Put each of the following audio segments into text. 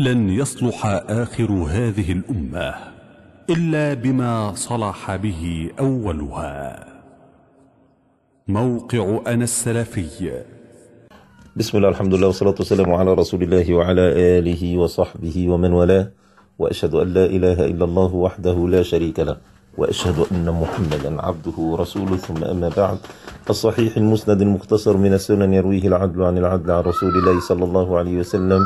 لن يصلح آخر هذه الأمة إلا بما صلح به أولها موقع أنا السلفي بسم الله الحمد لله والصلاة والسلام على رسول الله وعلى آله وصحبه ومن والاه وأشهد أن لا إله إلا الله وحده لا شريك له وأشهد أن محمدا عبده ورسوله ثم أما بعد الصحيح المسند المختصر من السنن يرويه العدل عن العدل عن رسول الله صلى الله عليه وسلم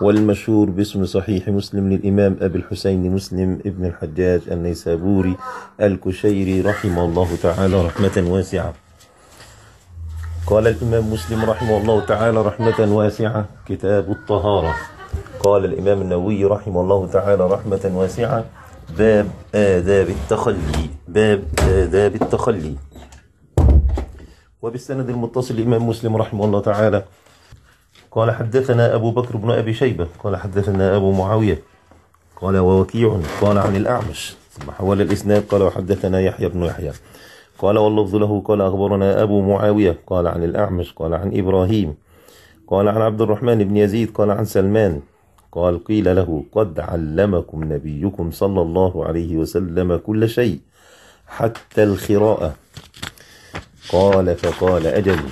والمشهور باسم صحيح مسلم للإمام أبي الحسين مسلم ابن الحجاج النيسابوري الكشيري رحمه الله تعالى رحمة واسعة قال الإمام مسلم رحمه الله تعالى رحمة واسعة كتاب الطهارة قال الإمام النووي رحمه الله تعالى رحمة واسعة باب آداب التخلي باب آداب التخلي وبالسند المتصل الإمام مسلم رحمه الله تعالى قال حدثنا أبو بكر بن أبي شيبة قال حدثنا أبو معاوية قال ووكيع قال عن الأعمش ثم حول الإسناد قال وحدثنا يحيى بن يحيى قال واللفظ له قال أخبرنا أبو معاوية قال عن الأعمش قال عن إبراهيم قال عن عبد الرحمن بن يزيد قال عن سلمان قال قيل له قد علمكم نبيكم صلى الله عليه وسلم كل شيء حتى الخراءة قال فقال أجل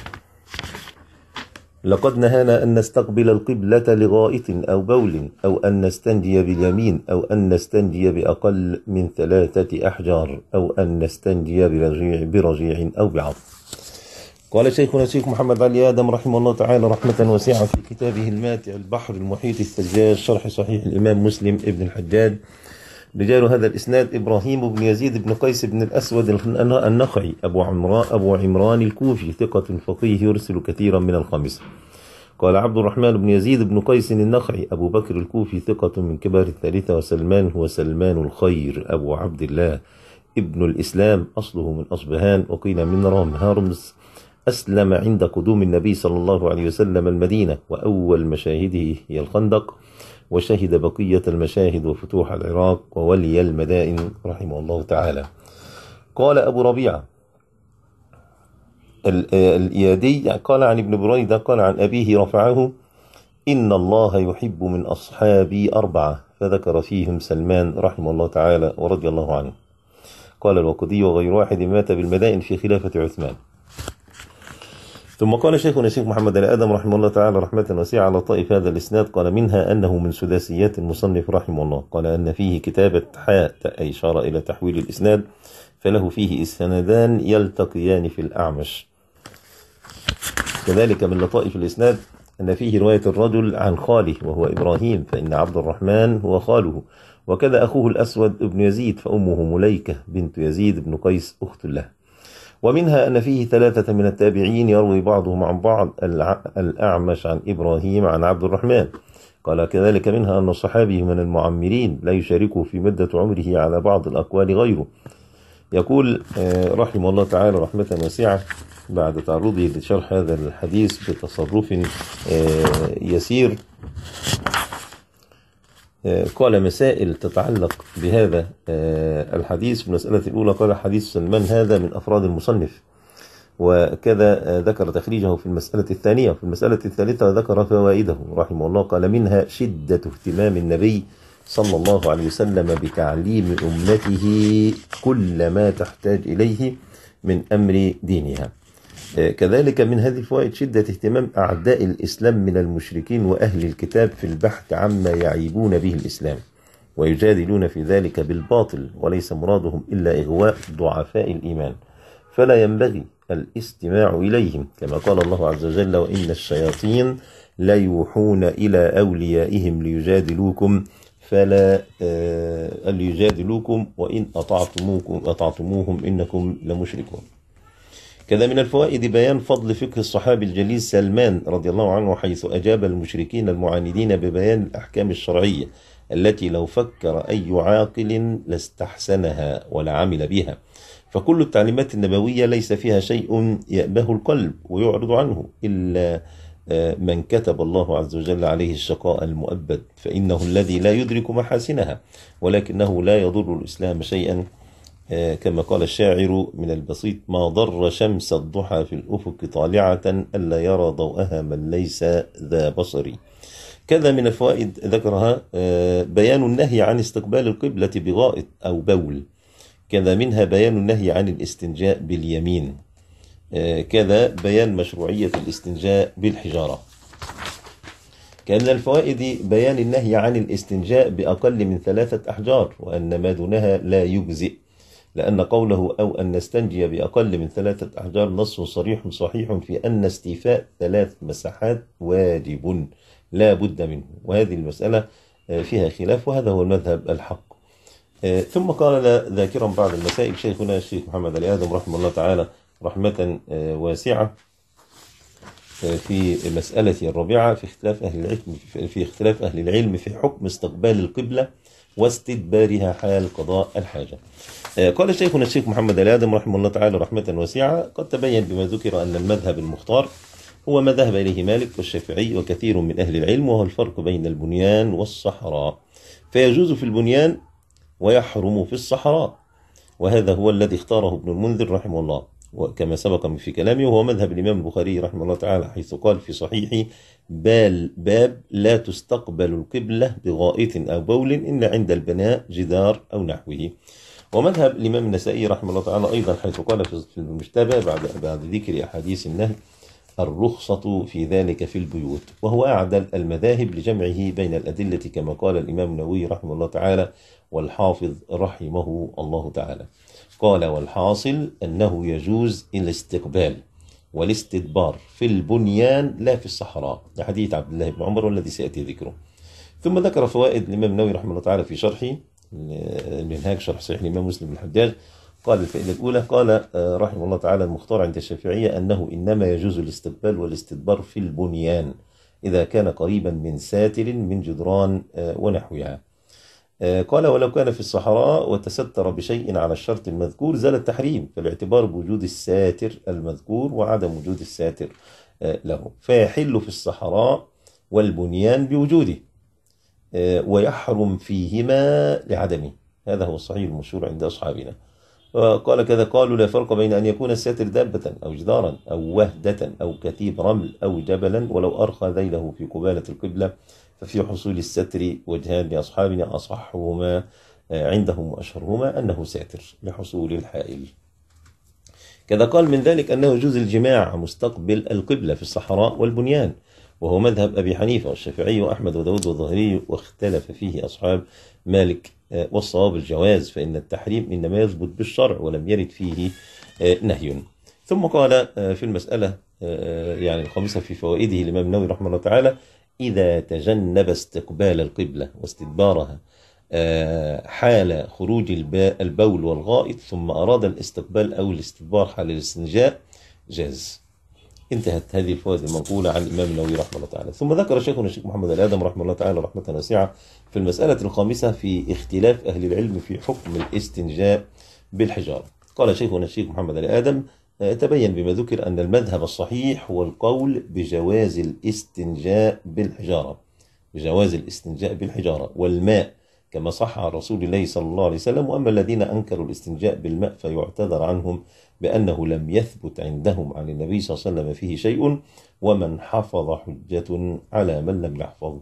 لقد نهانا أن نستقبل القبلة لغائط أو بول أو أن نستنجي باليمين أو أن نستنجي بأقل من ثلاثة أحجار أو أن نستنجي برجيع, برجيع أو بعض قال شيخنا شيخ محمد علي آدم رحمه الله تعالى رحمة واسعة في كتابه الماتع البحر المحيط الثجاج شرح صحيح الإمام مسلم ابن الحجاج رجال هذا الإسناد إبراهيم بن يزيد بن قيس بن الأسود النخعي أبو عمران أبو عمران الكوفي ثقة فقيه يرسل كثيرا من الخمسة قال عبد الرحمن بن يزيد بن قيس النخعي أبو بكر الكوفي ثقة من كبار الثالثة وسلمان هو سلمان الخير أبو عبد الله ابن الإسلام أصله من أصبهان وقيل من رام هرمز أسلم عند قدوم النبي صلى الله عليه وسلم المدينة وأول مشاهده هي الخندق وشهد بقية المشاهد وفتوح العراق وولي المدائن رحمه الله تعالى قال أبو ربيعة الإيادي يعني قال عن ابن بريدة قال عن أبيه رفعه إن الله يحب من أصحابي أربعة فذكر فيهم سلمان رحمه الله تعالى ورضي الله عنه قال الوقدي وغير واحد مات بالمدائن في خلافة عثمان ثم قال شيخنا الشيخ محمد الآدم رحمه الله تعالى رحمة واسعة على طائف هذا الإسناد قال منها أنه من سداسيات المصنف رحمه الله قال أن فيه كتابة حاء أي إشارة إلى تحويل الإسناد فله فيه إسنادان يلتقيان في الأعمش كذلك من لطائف الإسناد أن فيه رواية الرجل عن خاله وهو إبراهيم فإن عبد الرحمن هو خاله وكذا أخوه الأسود ابن يزيد فأمه مليكة بنت يزيد بن قيس أخت له ومنها أن فيه ثلاثة من التابعين يروي بعضهم عن بعض الأعمش عن إبراهيم عن عبد الرحمن قال كذلك منها أن الصحابي من المعمرين لا يشاركه في مدة عمره على بعض الأقوال غيره يقول آه، رحمه الله تعالى رحمة واسعة بعد تعرضه لشرح هذا الحديث بتصرف آه، يسير قال مسائل تتعلق بهذا آه، الحديث في المسألة الأولى قال حديث سلمان هذا من أفراد المصنف وكذا آه، ذكر تخريجه في المسألة الثانية في المسألة الثالثة ذكر فوائده رحمه الله قال منها شدة اهتمام النبي صلى الله عليه وسلم بتعليم أمته كل ما تحتاج إليه من أمر دينها إيه، كذلك من هذه الفوائد شدة اهتمام أعداء الإسلام من المشركين وأهل الكتاب في البحث عما يعيبون به الإسلام ويجادلون في ذلك بالباطل وليس مرادهم إلا إغواء ضعفاء الإيمان فلا ينبغي الاستماع إليهم كما قال الله عز وجل وإن الشياطين ليوحون إلى أوليائهم ليجادلوكم فلا آه، ليجادلوكم وإن أطعتموكم أطعتموهم إنكم لمشركون كذا من الفوائد بيان فضل فقه الصحابي الجليل سلمان رضي الله عنه حيث أجاب المشركين المعاندين ببيان الأحكام الشرعية التي لو فكر أي عاقل لاستحسنها ولعمل بها فكل التعليمات النبوية ليس فيها شيء يأبه القلب ويعرض عنه إلا آه، من كتب الله عز وجل عليه الشقاء المؤبد فإنه الذي لا يدرك محاسنها ولكنه لا يضر الإسلام شيئا آه، كما قال الشاعر من البسيط ما ضر شمس الضحى في الأفق طالعة ألا يرى ضوءها من ليس ذا بصري كذا من الفوائد ذكرها آه، بيان النهي عن استقبال القبلة بغائط أو بول كذا منها بيان النهي عن الاستنجاء باليمين آه، كذا بيان مشروعية الاستنجاء بالحجارة كان الفوائد بيان النهي عن الاستنجاء بأقل من ثلاثة أحجار وأن ما دونها لا يجزئ لأن قوله أو أن نستنجي بأقل من ثلاثة أحجار نص صريح صحيح في أن استيفاء ثلاث مساحات واجب لا بد منه وهذه المسألة آه، فيها خلاف وهذا هو المذهب الحق آه، ثم قال ذاكرا بعض المسائل شيخنا الشيخ محمد علي رحمه الله تعالى رحمة آه، واسعة في مسألة الرابعة في اختلاف أهل العلم في اختلاف أهل العلم في حكم استقبال القبلة واستدبارها حال قضاء الحاجة. آه، قال شيخنا الشيخ محمد الآدم رحمه الله تعالى رحمة واسعة قد تبين بما ذكر أن المذهب المختار هو ما ذهب إليه مالك والشافعي وكثير من أهل العلم وهو الفرق بين البنيان والصحراء فيجوز في البنيان ويحرم في الصحراء وهذا هو الذي اختاره ابن المنذر رحمه الله كما سبق في كلامي وهو مذهب الإمام البخاري رحمه الله تعالى حيث قال في صحيحه بال باب لا تستقبل القبلة بغائط أو بول إلا عند البناء جدار أو نحوه ومذهب الإمام النسائي رحمه الله تعالى أيضا حيث قال في المجتبى بعد بعد ذكر أحاديث النهي الرخصة في ذلك في البيوت وهو أعدل المذاهب لجمعه بين الأدلة كما قال الإمام النووي رحمه الله تعالى والحافظ رحمه الله تعالى قال والحاصل أنه يجوز الاستقبال والاستدبار في البنيان لا في الصحراء ده حديث عبد الله بن عمر والذي سيأتي ذكره ثم ذكر فوائد الإمام النووي رحمه الله تعالى في شرحه المنهاج شرح صحيح الإمام مسلم بن الحجاج قال الفائدة الأولى قال آه، رحمه الله تعالى المختار عند الشافعية أنه إنما يجوز الاستقبال والاستدبار في البنيان إذا كان قريبا من ساتر من جدران آه، ونحوها آه، قال ولو كان في الصحراء وتستر بشيء على الشرط المذكور زال التحريم فالاعتبار بوجود الساتر المذكور وعدم وجود الساتر آه، له فيحل في الصحراء والبنيان بوجوده آه، ويحرم فيهما لعدمه هذا هو الصحيح المشهور عند أصحابنا قال كذا قالوا لا فرق بين أن يكون الساتر دابة أو جدارا أو وهدة أو كثيب رمل أو جبلا ولو أرخى ذيله في قبالة القبلة ففي حصول الستر وجهان لأصحابنا أصحهما آه، عندهم وأشهرهما أنه ساتر لحصول الحائل كذا قال من ذلك أنه يجوز الجماع مستقبل القبلة في الصحراء والبنيان وهو مذهب أبي حنيفة والشافعي وأحمد وداود والظهري واختلف فيه أصحاب مالك والصواب الجواز فإن التحريم إنما يثبت بالشرع ولم يرد فيه آه، نهي ثم قال آه، في المسألة آه، يعني الخامسة في فوائده الإمام النووي رحمه الله تعالى إذا تجنب استقبال القبلة واستدبارها حال خروج البول والغائط ثم أراد الاستقبال أو الاستدبار حال الاستنجاء جاز انتهت هذه الفوائد المنقولة عن الإمام النووي رحمه الله تعالى ثم ذكر شيخنا الشيخ محمد الآدم رحمه الله تعالى رحمة واسعة في المسألة الخامسة في اختلاف أهل العلم في حكم الاستنجاء بالحجارة قال شيخنا الشيخ محمد الآدم تبين بما ذكر أن المذهب الصحيح هو القول بجواز الاستنجاء بالحجارة بجواز الاستنجاء بالحجارة والماء كما صح عن رسول الله صلى الله عليه وسلم وأما الذين أنكروا الاستنجاء بالماء فيعتذر عنهم بأنه لم يثبت عندهم عن النبي صلى الله عليه وسلم فيه شيء ومن حفظ حجة على من لم يحفظ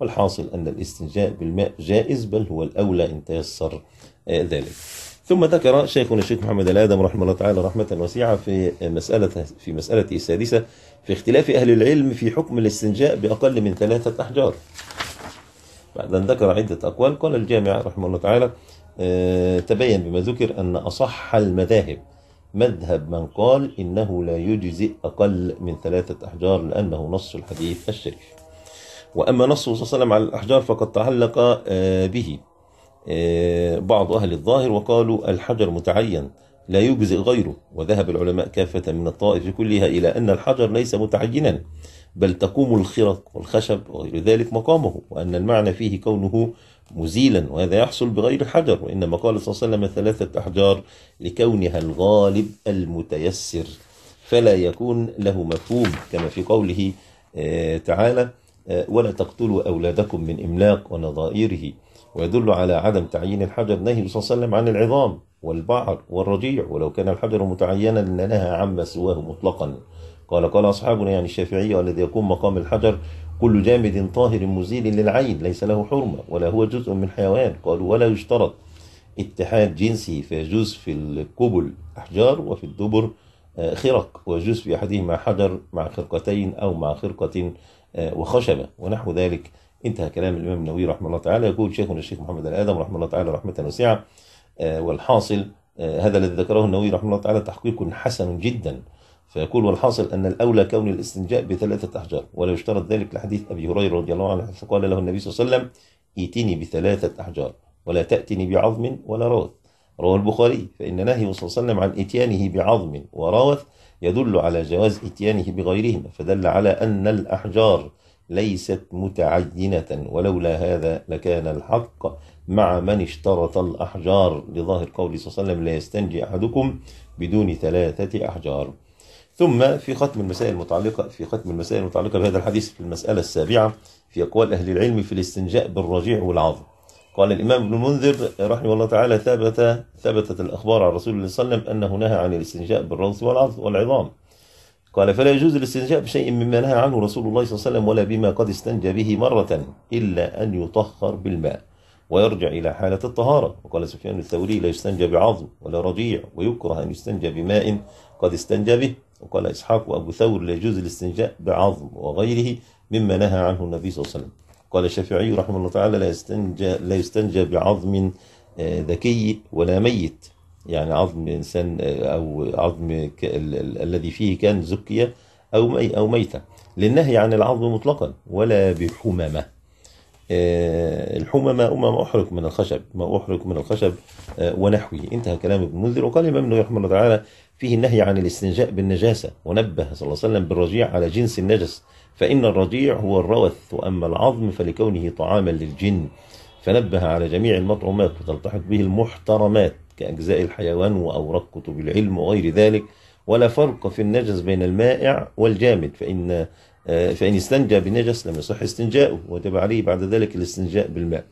والحاصل أن الاستنجاء بالماء جائز بل هو الأولى إن تيسر آه، ذلك ثم ذكر شيخنا الشيخ محمد الآدم رحمه الله تعالى رحمة واسعة في مسألة في مسألته السادسة في اختلاف أهل العلم في حكم الاستنجاء بأقل من ثلاثة أحجار بعد أن ذكر عدة أقوال قال الجامع رحمه الله تعالى آه، تبين بما ذكر أن أصح المذاهب مذهب من قال إنه لا يجزئ أقل من ثلاثة أحجار لأنه نص الحديث الشريف وأما نصه صلى الله عليه وسلم على الأحجار فقد تعلق آه، به آه، بعض أهل الظاهر وقالوا الحجر متعين لا يجزئ غيره وذهب العلماء كافة من الطائف كلها إلى أن الحجر ليس متعينا بل تقوم الخرق والخشب وغير ذلك مقامه وأن المعنى فيه كونه مزيلا وهذا يحصل بغير حجر وإنما قال صلى الله عليه وسلم ثلاثة أحجار لكونها الغالب المتيسر فلا يكون له مفهوم كما في قوله آه، تعالى آه، ولا تقتلوا أولادكم من إملاق ونظائره ويدل على عدم تعيين الحجر نهي صلى الله عليه وسلم عن العظام والبعر والرجيع ولو كان الحجر متعينا لنهى عما سواه مطلقا قال قال أصحابنا يعني الشافعية الذي يكون مقام الحجر كل جامد طاهر مزيل للعين ليس له حرمة ولا هو جزء من حيوان قالوا ولا يشترط اتحاد جنسي فيجوز في الكبل أحجار وفي الدبر آه، خرق ويجوز في أحدهما حجر مع خرقتين أو مع خرقة آه، وخشبة ونحو ذلك انتهى كلام الإمام النووي رحمه الله تعالى يقول شيخنا الشيخ محمد الآدم رحمه الله تعالى رحمة وسعة آه، والحاصل هذا الذي ذكره النووي رحمه الله تعالى تحقيق حسن جدا فيقول والحاصل أن الأولى كون الاستنجاء بثلاثة أحجار ولو اشترط ذلك لحديث أبي هريرة رضي الله عنه فقال له النبي صلى الله عليه وسلم ائتني بثلاثة أحجار ولا تأتني بعظم ولا روث رواه البخاري فإن نهي صلى الله عليه وسلم عن اتيانه بعظم وراوث يدل على جواز اتيانه بغيرهما فدل على أن الأحجار ليست متعينة ولولا هذا لكان الحق مع من اشترط الأحجار لظاهر قوله صلى الله عليه وسلم لا يستنجي أحدكم بدون ثلاثة أحجار ثم في ختم المسائل المتعلقة في ختم المسائل المتعلقة بهذا الحديث في المسألة السابعة في أقوال أهل العلم في الاستنجاء بالرجيع والعظم قال الإمام ابن المنذر رحمه الله تعالى ثبت ثبتت الأخبار عن رسول الله صلى الله عليه وسلم أنه نهى عن الاستنجاء بالروث والعظام قال فلا يجوز الاستنجاء بشيء مما نهى عنه رسول الله صلى الله عليه وسلم ولا بما قد استنجى به مرة إلا أن يطهر بالماء ويرجع إلى حالة الطهارة وقال سفيان الثوري لا يستنجى بعظم ولا رجيع ويكره أن يستنجى بماء قد استنجى به وقال إسحاق وأبو ثور لا يجوز الاستنجاء بعظم وغيره مما نهى عنه النبي صلى الله عليه وسلم قال الشافعي رحمه الله تعالى لا يستنجى, لا يستنجى بعظم آه، ذكي ولا ميت يعني عظم إنسان آه، أو عظم الذي فيه كان زكية أو أو ميتة للنهي عن العظم مطلقا ولا بحمامة آه، الحمى أمم ما ما أحرق من الخشب ما أحرق من الخشب آه، ونحوه انتهى كلام ابن المنذر وقال الإمام النووي رحمه الله تعالى فيه النهي عن الاستنجاء بالنجاسة ونبه صلى الله عليه وسلم بالرجيع على جنس النجس فإن الرجيع هو الروث وأما العظم فلكونه طعاما للجن فنبه على جميع المطعومات وتلتحق به المحترمات كأجزاء الحيوان وأوراق كتب العلم وغير ذلك ولا فرق في النجس بين المائع والجامد فإن آه، فإن استنجى بنجس لم يصح استنجاؤه وجب عليه بعد ذلك الاستنجاء بالماء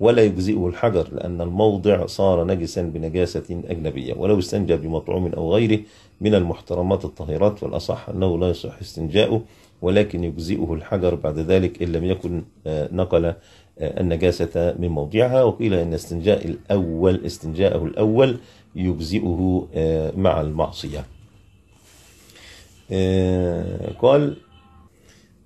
ولا يجزئه الحجر لأن الموضع صار نجسا بنجاسة أجنبية ولو استنجى بمطعوم أو غيره من المحترمات الطاهرات والأصح أنه لا يصح استنجاؤه ولكن يجزئه الحجر بعد ذلك إن لم يكن آه، نقل آه، النجاسة من موضعها وقيل إن استنجاء الأول استنجاءه الأول يجزئه مع المعصية قال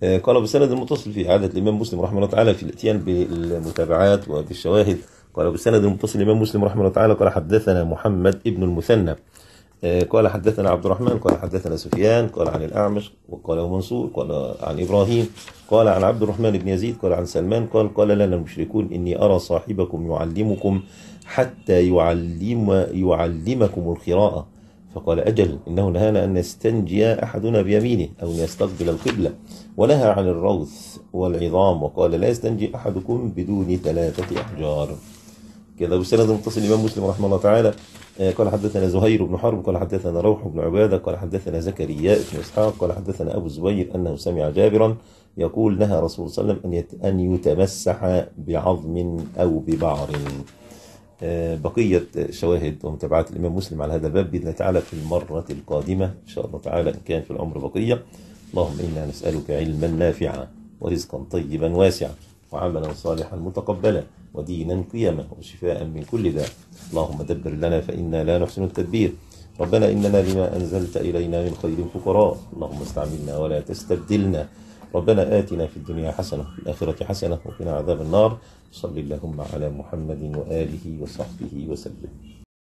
آه، قال بالسند المتصل في عادة الإمام مسلم رحمه الله تعالى في الاتيان بالمتابعات وبالشواهد قال بالسند المتصل الإمام مسلم رحمه الله تعالى قال حدثنا محمد ابن المثنى آه، قال حدثنا عبد الرحمن قال حدثنا سفيان قال عن الأعمش وقال منصور قال عن إبراهيم قال عن عبد الرحمن بن يزيد قال عن سلمان قال قال لنا المشركون إني أرى صاحبكم يعلمكم حتى يعلم يعلمكم القراءة فقال أجل إنه نهانا أن يستنجي أحدنا بيمينه أو يستقبل القبلة ونهى عن الروث والعظام وقال لا يستنجي أحدكم بدون ثلاثة أحجار كذا بسند متصل الإمام مسلم رحمه الله تعالى آه، قال حدثنا زهير بن حرب قال حدثنا روح بن عبادة قال حدثنا زكريا بن إسحاق قال حدثنا أبو الزبير أنه سمع جابرا يقول نهى رسول صلى الله عليه وسلم أن يتمسح بعظم أو ببعر آه، بقية شواهد ومتابعات الإمام مسلم على هذا الباب بإذن تعالى في المرة القادمة إن شاء الله تعالى إن كان في العمر بقية اللهم إنا نسألك علما نافعا ورزقا طيبا واسعا وعملا صالحا متقبلا ودينا قيما وشفاء من كل داء اللهم دبر لنا فإنا لا نحسن التدبير ربنا إننا لما أنزلت إلينا من خير فقراء اللهم استعملنا ولا تستبدلنا ربنا آتنا في الدنيا حسنة وفي الآخرة حسنة وقنا عذاب النار صلى اللهم على محمد وآله وصحبه وسلم